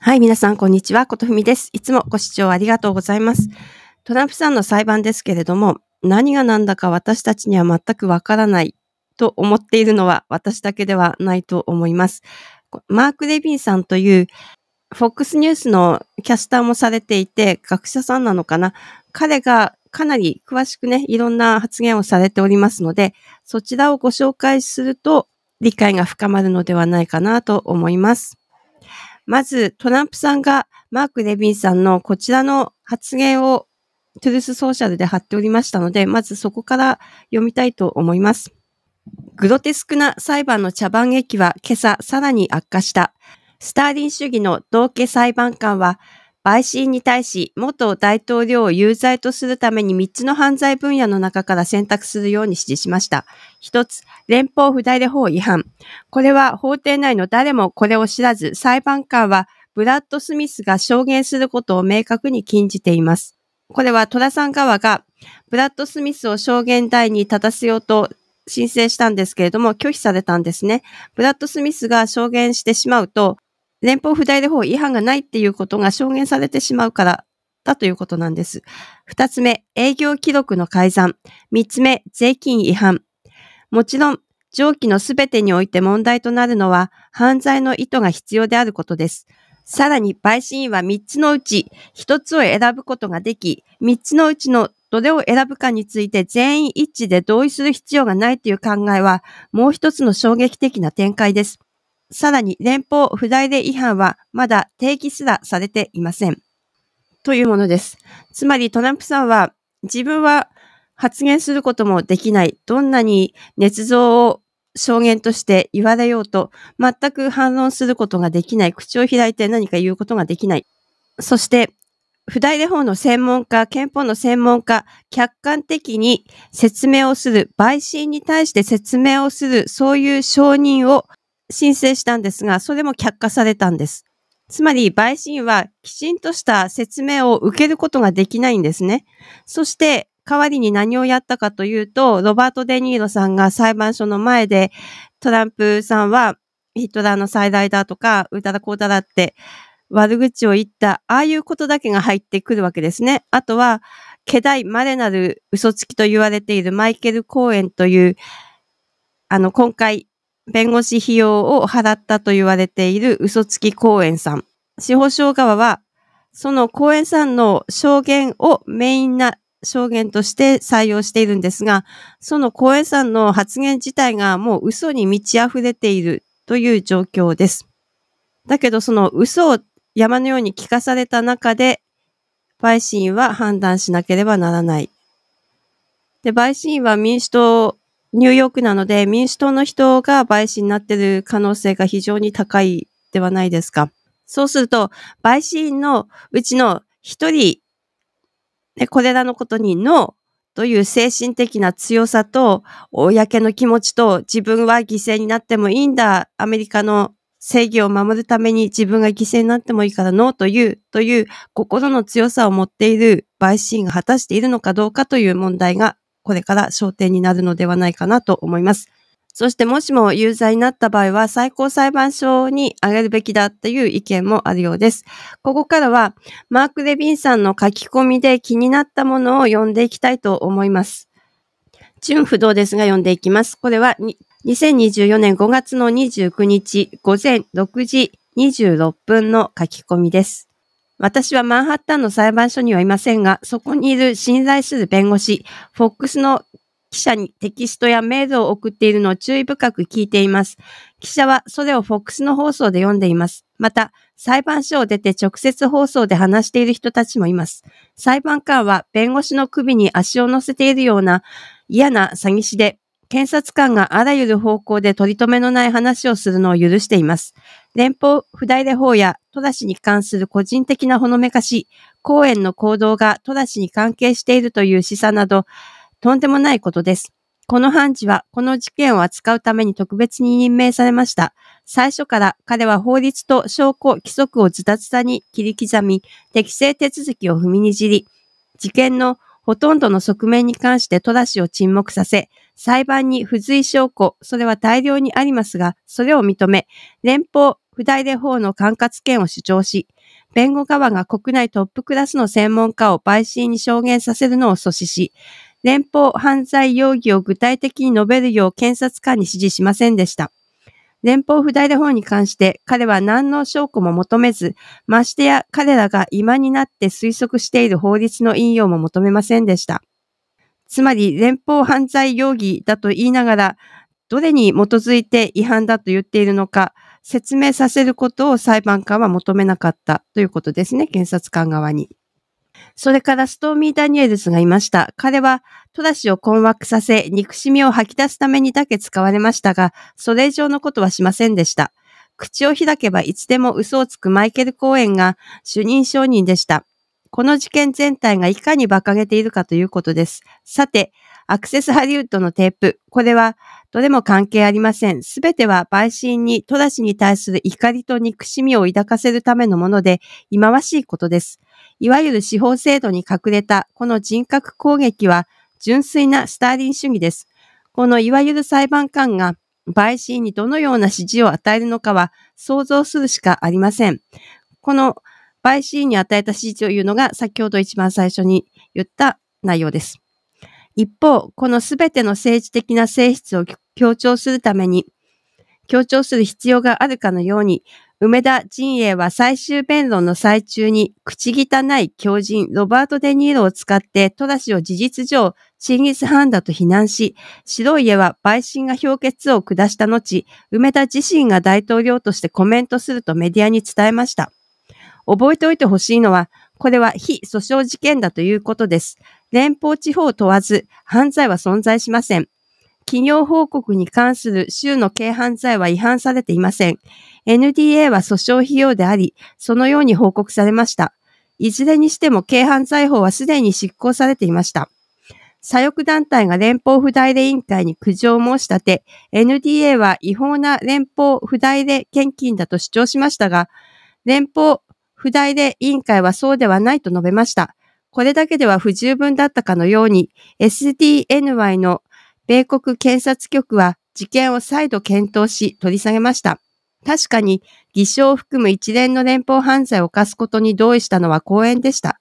はい、皆さん、こんにちは。ことふみです。いつもご視聴ありがとうございます。トランプさんの裁判ですけれども、何が何だか私たちには全くわからないと思っているのは私だけではないと思います。マーク・レビンさんという FOX ニュースのキャスターもされていて、学者さんなのかな彼がかなり詳しくね、いろんな発言をされておりますので、そちらをご紹介すると理解が深まるのではないかなと思います。まず、トランプさんがマーク・レビンさんのこちらの発言をトゥルスソーシャルで貼っておりましたので、まずそこから読みたいと思います。グロテスクな裁判の茶番劇は今朝さらに悪化した。スターリン主義の同家裁判官は陪審に対し、元大統領を有罪とするために3つの犯罪分野の中から選択するように指示しました。1つ、連邦不代理法違反。これは法廷内の誰もこれを知らず、裁判官はブラッド・スミスが証言することを明確に禁じています。これはトラさん側がブラッド・スミスを証言台に立たせようと申請したんですけれども、拒否されたんですね。ブラッド・スミスが証言してしまうと、連邦不代で法違反がないっていうことが証言されてしまうからだということなんです。二つ目、営業記録の改ざん。三つ目、税金違反。もちろん、上記のすべてにおいて問題となるのは、犯罪の意図が必要であることです。さらに、陪審員は三つのうち、一つを選ぶことができ、三つのうちのどれを選ぶかについて全員一致で同意する必要がないという考えは、もう一つの衝撃的な展開です。さらに連邦不在で違反はまだ定期すらされていません。というものです。つまりトランプさんは自分は発言することもできない。どんなに捏造を証言として言われようと、全く反論することができない。口を開いて何か言うことができない。そして、不代理法の専門家、憲法の専門家、客観的に説明をする、陪審に対して説明をする、そういう承認を申請したんですが、それも却下されたんです。つまり、陪審はきちんとした説明を受けることができないんですね。そして、代わりに何をやったかというと、ロバート・デ・ニーロさんが裁判所の前で、トランプさんはヒトラーの再来だとか、うたらこうだらって、悪口を言った、ああいうことだけが入ってくるわけですね。あとは、気大稀なる嘘つきと言われているマイケル・コーエンという、あの、今回弁護士費用を払ったと言われている嘘つき公園さん。司法省側は、その公園さんの証言をメインな証言として採用しているんですが、その公園さんの発言自体がもう嘘に満ち溢れているという状況です。だけどその嘘を山のように聞かされた中で、陪審は判断しなければならない。で、陪審は民主党ニューヨークなので民主党の人が陪審になっている可能性が非常に高いではないですか。そうすると、陪審員のうちの一人、これらのことにノーという精神的な強さと、公の気持ちと、自分は犠牲になってもいいんだ、アメリカの正義を守るために自分が犠牲になってもいいからノーという、という心の強さを持っている陪審員が果たしているのかどうかという問題がこれから焦点になるのではないかなと思います。そしてもしも有罪になった場合は最高裁判所に挙げるべきだという意見もあるようです。ここからはマーク・レビンさんの書き込みで気になったものを読んでいきたいと思います。純不動ですが読んでいきます。これは2024年5月の29日午前6時26分の書き込みです。私はマンハッタンの裁判所にはいませんが、そこにいる信頼する弁護士、フォックスの記者にテキストやメールを送っているのを注意深く聞いています。記者はそれをフォックスの放送で読んでいます。また、裁判所を出て直接放送で話している人たちもいます。裁判官は弁護士の首に足を乗せているような嫌な詐欺師で、検察官があらゆる方向で取り留めのない話をするのを許しています。連邦不代理法やトラ氏に関する個人的なほのめかし、公園の行動がトラ氏に関係しているという示唆など、とんでもないことです。この判事はこの事件を扱うために特別に任命されました。最初から彼は法律と証拠、規則をズタズタに切り刻み、適正手続きを踏みにじり、事件のほとんどの側面に関してトラ氏を沈黙させ、裁判に付随証拠、それは大量にありますが、それを認め、連邦不代理法の管轄権を主張し、弁護側が国内トップクラスの専門家を陪審に証言させるのを阻止し、連邦犯罪容疑を具体的に述べるよう検察官に指示しませんでした。連邦不代理法に関して彼は何の証拠も求めず、ましてや彼らが今になって推測している法律の引用も求めませんでした。つまり連邦犯罪容疑だと言いながら、どれに基づいて違反だと言っているのか、説明させることを裁判官は求めなかったということですね、検察官側に。それからストーミー・ダニエルズがいました。彼はトラシを困惑させ、憎しみを吐き出すためにだけ使われましたが、それ以上のことはしませんでした。口を開けばいつでも嘘をつくマイケル・コーエンが主任証人でした。この事件全体がいかに馬鹿げているかということです。さて、アクセスハリウッドのテープ。これは、どれも関係ありません。すべては陪審に、戸田氏に対する怒りと憎しみを抱かせるためのもので、忌まわしいことです。いわゆる司法制度に隠れた、この人格攻撃は、純粋なスターリン主義です。このいわゆる裁判官が、陪審にどのような指示を与えるのかは、想像するしかありません。この、陪審に与えた指示というのが、先ほど一番最初に言った内容です。一方、このすべての政治的な性質を強調するために、強調する必要があるかのように、梅田陣営は最終弁論の最中に、口汚い狂人ロバート・デ・ニーロを使って、トラ氏を事実上、チンギス・ハンだと非難し、白い家は陪審が評決を下した後、梅田自身が大統領としてコメントするとメディアに伝えました。覚えておいてほしいのは、これは非訴訟事件だということです。連邦地方問わず、犯罪は存在しません。企業報告に関する州の軽犯罪は違反されていません。NDA は訴訟費用であり、そのように報告されました。いずれにしても軽犯罪法はすでに執行されていました。左翼団体が連邦不代理委員会に苦情を申し立て、NDA は違法な連邦不代理献金だと主張しましたが、連邦不代で委員会はそうではないと述べました。これだけでは不十分だったかのように、SDNY の米国検察局は事件を再度検討し取り下げました。確かに、偽証を含む一連の連邦犯罪を犯すことに同意したのは公園でした。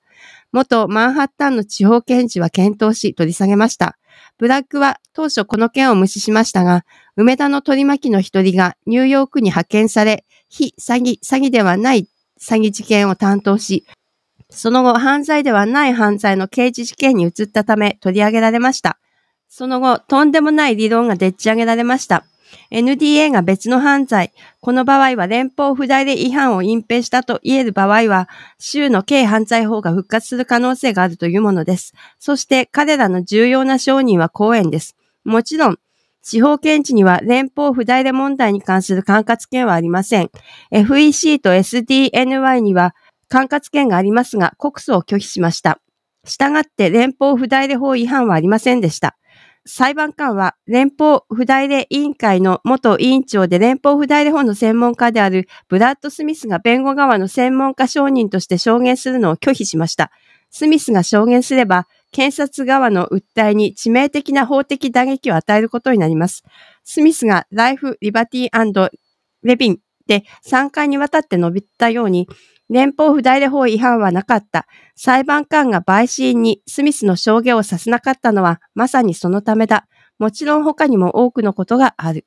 元マンハッタンの地方検事は検討し取り下げました。ブラックは当初この件を無視しましたが、梅田の取り巻きの一人がニューヨークに派遣され、非詐欺、詐欺ではない詐欺事件を担当し、その後、犯罪ではない犯罪の刑事事件に移ったため取り上げられました。その後、とんでもない理論がでっち上げられました。NDA が別の犯罪、この場合は連邦不代で違反を隠蔽したと言える場合は、州の軽犯罪法が復活する可能性があるというものです。そして、彼らの重要な商人は公園です。もちろん、司法検知には連邦不代理問題に関する管轄権はありません。FEC と SDNY には管轄権がありますが、告訴を拒否しました。従って連邦不代理法違反はありませんでした。裁判官は連邦不代理委員会の元委員長で連邦不代理法の専門家であるブラッド・スミスが弁護側の専門家証人として証言するのを拒否しました。スミスが証言すれば検察側の訴えに致命的な法的打撃を与えることになります。スミスがライフ・リバティレビンで3回にわたって述べたように、連邦不代理法違反はなかった。裁判官が陪審員にスミスの証言をさせなかったのはまさにそのためだ。もちろん他にも多くのことがある。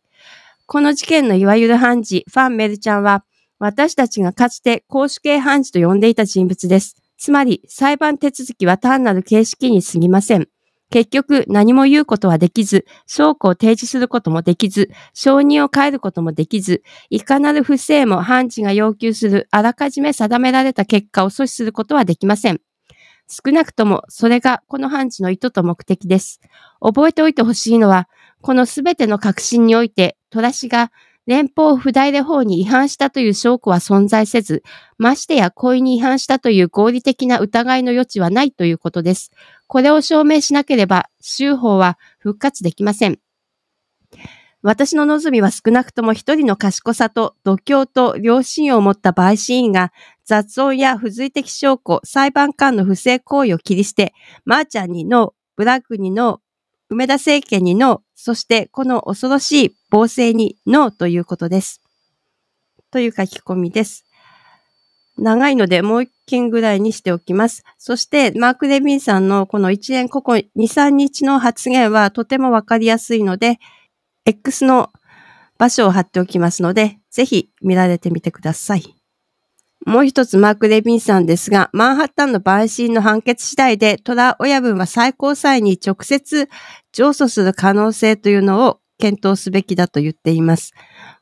この事件のいわゆる判事、ファン・メルちゃんは、私たちがかつて公主系判事と呼んでいた人物です。つまり、裁判手続きは単なる形式に過ぎません。結局、何も言うことはできず、証拠を提示することもできず、承認を変えることもできず、いかなる不正も判事が要求するあらかじめ定められた結果を阻止することはできません。少なくとも、それがこの判事の意図と目的です。覚えておいてほしいのは、このすべての革新において、トラ氏が連邦不代で法に違反したという証拠は存在せず、ましてや故意に違反したという合理的な疑いの余地はないということです。これを証明しなければ、州法は復活できません。私の望みは少なくとも一人の賢さと度胸と良心を持った陪審員が雑音や付随的証拠、裁判官の不正行為を切り捨て、マーちゃんにノー、ブラックにノー、梅田政権にノー、そしてこの恐ろしい暴政にノーということです。という書き込みです。長いのでもう一件ぐらいにしておきます。そして、マーク・レビンさんのこの1年、ここ2、3日の発言はとてもわかりやすいので、X の場所を貼っておきますので、ぜひ見られてみてください。もう一つマーク・レビンさんですが、マンハッタンの陪審の判決次第で、トラ親分は最高裁に直接上訴する可能性というのを検討すべきだと言っています。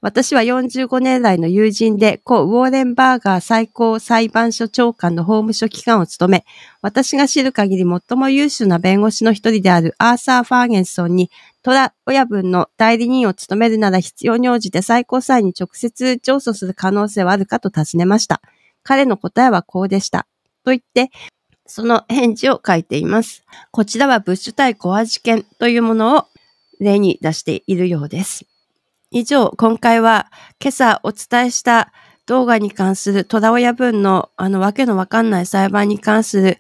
私は45年来の友人で、故ウォーレンバーガー最高裁判所長官の法務所機関を務め、私が知る限り最も優秀な弁護士の一人であるアーサー・ファーゲンソンに、トラ親分の代理人を務めるなら必要に応じて最高裁に直接上訴する可能性はあるかと尋ねました。彼の答えはこうでした。と言って、その返事を書いています。こちらはブッシュ対コア事件というものを例に出しているようです。以上、今回は今朝お伝えした動画に関する戸田親分のあのわけのわかんない裁判に関する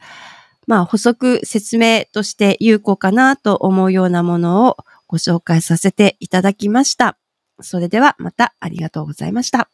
まあ補足説明として有効かなと思うようなものをご紹介させていただきました。それではまたありがとうございました。